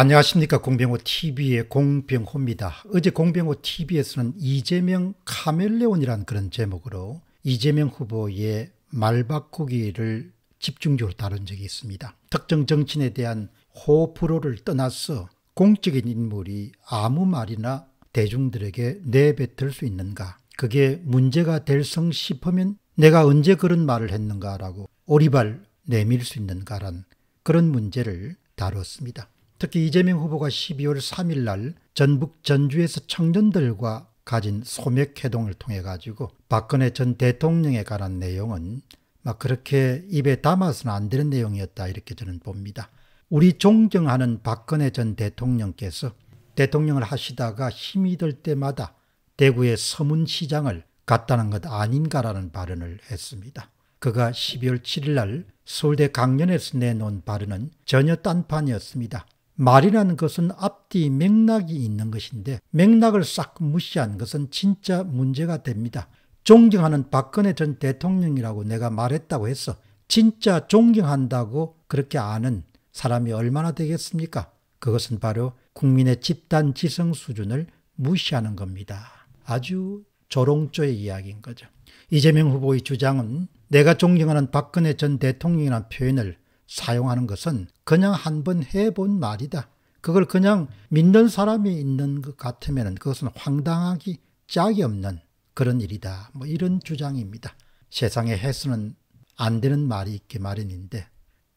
안녕하십니까 공병호 TV의 공병호입니다. 어제 공병호 TV에서는 이재명 카멜레온이라는 그런 제목으로 이재명 후보의 말바꾸기를 집중적으로 다룬 적이 있습니다. 특정 정치인에 대한 호호 를 떠나서 공적인 인물이 아무 말이나 대중들에게 내뱉을 수 있는가 그게 문제가 될성 싶으면 내가 언제 그런 말을 했는가라고 오리발 내밀 수 있는가란 그런 문제를 다뤘습니다. 특히 이재명 후보가 12월 3일 날 전북 전주에서 청년들과 가진 소맥 회동을 통해 가지고 박근혜 전 대통령에 관한 내용은 막 그렇게 입에 담아서는 안 되는 내용이었다 이렇게 저는 봅니다. 우리 존경하는 박근혜 전 대통령께서 대통령을 하시다가 힘이 들 때마다 대구의 서문시장을 갔다는 것 아닌가라는 발언을 했습니다. 그가 12월 7일 날 서울대 강연에서 내놓은 발언은 전혀 딴판이었습니다. 말이라는 것은 앞뒤 맥락이 있는 것인데 맥락을 싹 무시한 것은 진짜 문제가 됩니다. 존경하는 박근혜 전 대통령이라고 내가 말했다고 해서 진짜 존경한다고 그렇게 아는 사람이 얼마나 되겠습니까? 그것은 바로 국민의 집단 지성 수준을 무시하는 겁니다. 아주 조롱조의 이야기인 거죠. 이재명 후보의 주장은 내가 존경하는 박근혜 전 대통령이라는 표현을 사용하는 것은 그냥 한 번 해본 말이다. 그걸 그냥 믿는 사람이 있는 것 같으면 그것은 황당하기 짝이 없는 그런 일이다. 뭐 이런 주장입니다. 세상에 해서는 안 되는 말이 있기 마련인데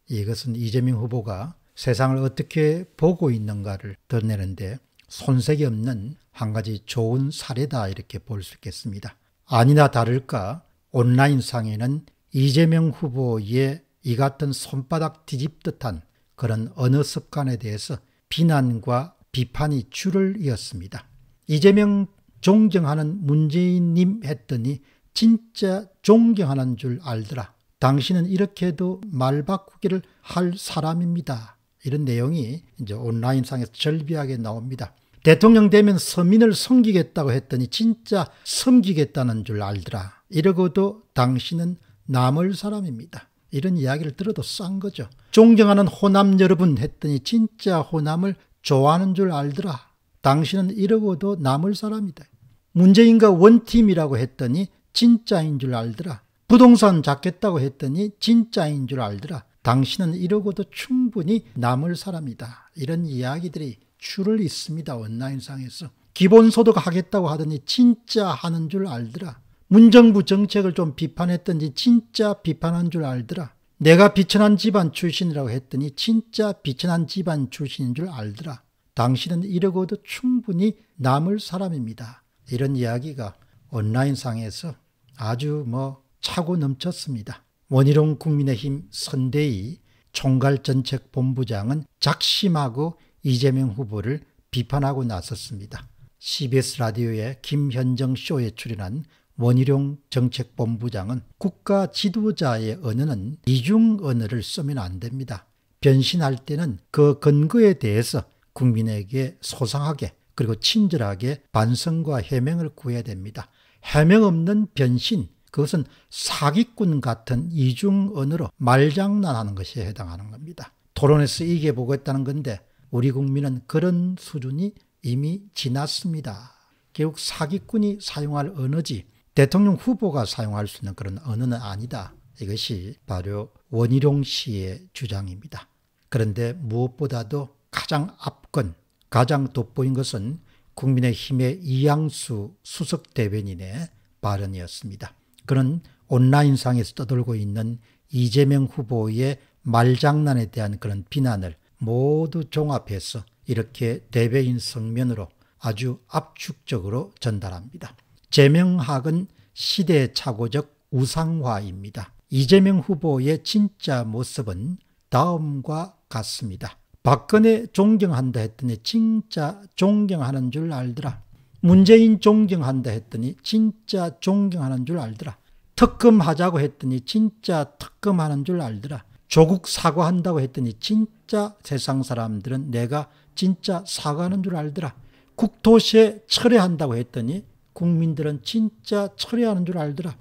이것은 이재명 후보가 세상을 어떻게 보고 있는가를 드러내는데 손색이 없는 한 가지 좋은 사례다 이렇게 볼 수 있겠습니다. 아니나 다를까 온라인상에는 이재명 후보의 이 같은 손바닥 뒤집듯한 그런 언어 습관에 대해서 비난과 비판이 줄을 이었습니다. 이재명 존경하는 문재인님 했더니 진짜 존경하는 줄 알더라. 당신은 이렇게도 말 바꾸기를 할 사람입니다. 이런 내용이 이제 온라인상에서 절비하게 나옵니다. 대통령 되면 서민을 섬기겠다고 했더니 진짜 섬기겠다는 줄 알더라. 이러고도 당신은 남을 사람입니다. 이런 이야기를 들어도 싼 거죠. 존경하는 호남 여러분 했더니 진짜 호남을 좋아하는 줄 알더라. 당신은 이러고도 남을 사람이다. 문재인과 원팀이라고 했더니 진짜인 줄 알더라. 부동산 잡겠다고 했더니 진짜인 줄 알더라. 당신은 이러고도 충분히 남을 사람이다. 이런 이야기들이 줄을 있습니다. 온라인상에서. 기본소득 하겠다고 하더니 진짜 하는 줄 알더라. 문정부 정책을 좀 비판했던지 진짜 비판한 줄 알더라. 내가 비천한 집안 출신이라고 했더니 진짜 비천한 집안 출신인 줄 알더라. 당신은 이러고도 충분히 남을 사람입니다. 이런 이야기가 온라인상에서 아주 뭐 차고 넘쳤습니다. 원희룡 국민의힘 선대위 총괄전책본부장은 작심하고 이재명 후보를 비판하고 나섰습니다. CBS 라디오의 김현정 쇼에 출연한 원희룡 정책본부장은 국가 지도자의 언어는 이중 언어를 쓰면 안 됩니다. 변신할 때는 그 근거에 대해서 국민에게 소상하게 그리고 친절하게 반성과 해명을 구해야 됩니다. 해명 없는 변신, 그것은 사기꾼 같은 이중 언어로 말장난하는 것에 해당하는 겁니다. 토론에서 이게 보겠다는 고 건데 우리 국민은 그런 수준이 이미 지났습니다. 결국 사기꾼이 사용할 언어지 대통령 후보가 사용할 수 있는 그런 언어는 아니다. 이것이 바로 원희룡 씨의 주장입니다. 그런데 무엇보다도 가장 앞건, 가장 돋보인 것은 국민의힘의 이양수 수석 대변인의 발언이었습니다. 그는 온라인상에서 떠돌고 있는 이재명 후보의 말장난에 대한 그런 비난을 모두 종합해서 이렇게 대변인 성면으로 아주 압축적으로 전달합니다. 제명학은 시대착오적 우상화입니다. 이재명 후보의 진짜 모습은 다음과 같습니다. 박근혜 존경한다 했더니 진짜 존경하는 줄 알더라. 문재인 존경한다 했더니 진짜 존경하는 줄 알더라. 특검하자고 했더니 진짜 특검하는 줄 알더라. 조국 사과한다고 했더니 진짜 세상 사람들은 내가 진짜 사과하는 줄 알더라. 국토시 철회한다고 했더니 국민들은 진짜 철회하는 줄 알더라.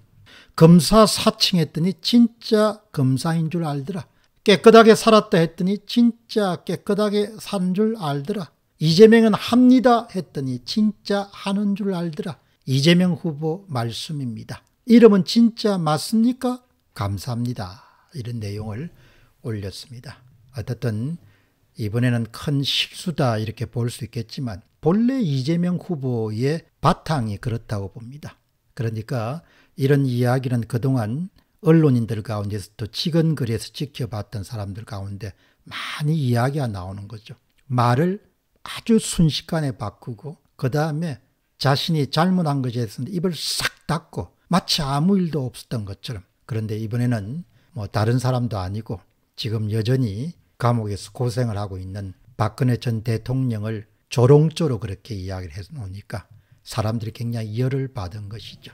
검사 사칭했더니 진짜 검사인 줄 알더라. 깨끗하게 살았다 했더니 진짜 깨끗하게 산 줄 알더라. 이재명은 합니다 했더니 진짜 하는 줄 알더라. 이재명 후보 말씀입니다. 이름은 진짜 맞습니까? 감사합니다. 이런 내용을 올렸습니다. 어쨌든 이번에는 큰 실수다 이렇게 볼 수 있겠지만 본래 이재명 후보의 바탕이 그렇다고 봅니다. 그러니까 이런 이야기는 그동안 언론인들 가운데서 도직언글에서 지켜봤던 사람들 가운데 많이 이야기가 나오는 거죠. 말을 아주 순식간에 바꾸고 그 다음에 자신이 잘못한 것에 대해서 입을 싹 닫고 마치 아무 일도 없었던 것처럼 그런데 이번에는 뭐 다른 사람도 아니고 지금 여전히 감옥에서 고생을 하고 있는 박근혜 전 대통령을 조롱조로 그렇게 이야기를 해놓으니까 사람들이 굉장히 열을 받은 것이죠.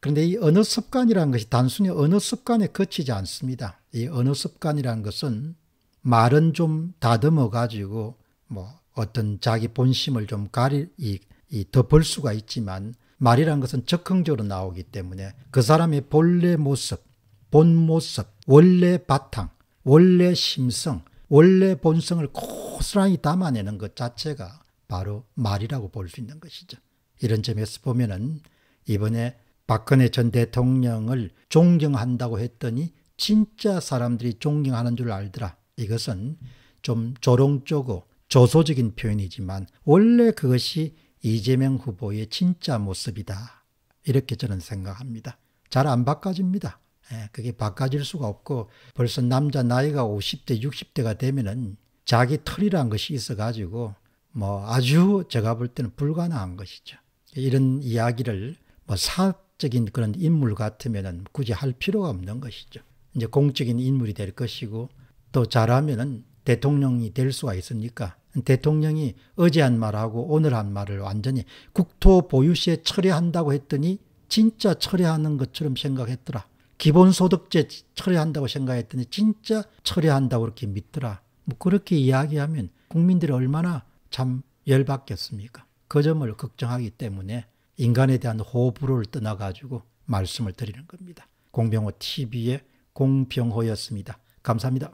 그런데 이 언어 습관이라는 것이 단순히 언어 습관에 그치지 않습니다. 이 언어 습관이라는 것은 말은 좀 다듬어 가지고 뭐 어떤 자기 본심을 좀 가리 이, 이 덮을 수가 있지만 말이란 것은 적극적으로 나오기 때문에 그 사람의 본래 모습, 본 모습, 원래 바탕, 원래 심성, 원래 본성을 고스란히 담아내는 것 자체가 바로 말이라고 볼 수 있는 것이죠. 이런 점에서 보면은 이번에 박근혜 전 대통령을 존경한다고 했더니 진짜 사람들이 존경하는 줄 알더라. 이것은 좀 조롱조고 조소적인 표현이지만 원래 그것이 이재명 후보의 진짜 모습이다. 이렇게 저는 생각합니다. 잘 안 바꿔집니다. 예, 그게 바꿔질 수가 없고 벌써 남자 나이가 50대, 60대가 되면은 자기 털이란 것이 있어가지고 뭐 아주 제가 볼 때는 불가능한 것이죠. 이런 이야기를 뭐 사적인 그런 인물 같으면은 굳이 할 필요가 없는 것이죠. 이제 공적인 인물이 될 것이고 또 잘하면은 대통령이 될 수가 있으니까 대통령이 어제 한 말하고 오늘 한 말을 완전히 국토 보유시에 철회한다고 했더니 진짜 철회하는 것처럼 생각했더라. 기본소득제 철회한다고 생각했더니 진짜 철회한다고 이렇게 믿더라. 뭐 그렇게 이야기하면 국민들이 얼마나 참 열받겠습니까? 그 점을 걱정하기 때문에 인간에 대한 호불호를 떠나가지고 말씀을 드리는 겁니다. 공병호 TV의 공병호였습니다. 감사합니다.